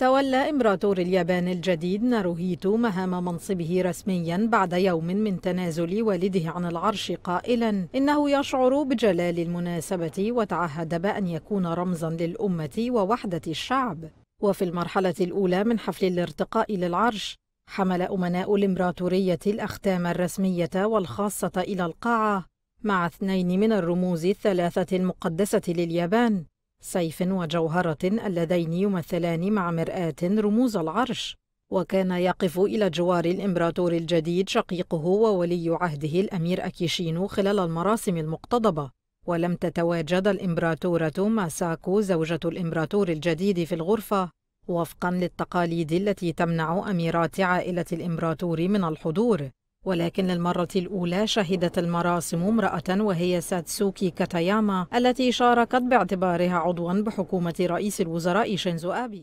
تولى إمبراطور اليابان الجديد ناروهيتو مهام منصبه رسميا بعد يوم من تنازل والده عن العرش قائلا إنه يشعر بجلال المناسبة وتعهد بأن يكون رمزا للأمة ووحدة الشعب وفي المرحلة الأولى من حفل الارتقاء للعرش حمل أمناء الإمبراطورية الأختام الرسمية والخاصة إلى القاعة مع اثنين من الرموز الثلاثة المقدسة لليابان سيف وجوهرة اللذين يمثلان مع مرآة رموز العرش وكان يقف إلى جوار الإمبراطور الجديد شقيقه وولي عهده الأمير أكيشينو خلال المراسم المقتضبة ولم تتواجد الإمبراطورة ماساكو زوجة الإمبراطور الجديد في الغرفة وفقا للتقاليد التي تمنع أميرات عائلة الإمبراطور من الحضور ولكن للمرة الأولى شهدت المراسم امرأة وهي ساتسوكي كاتاياما التي شاركت باعتبارها عضوا بحكومة رئيس الوزراء شينزو آبي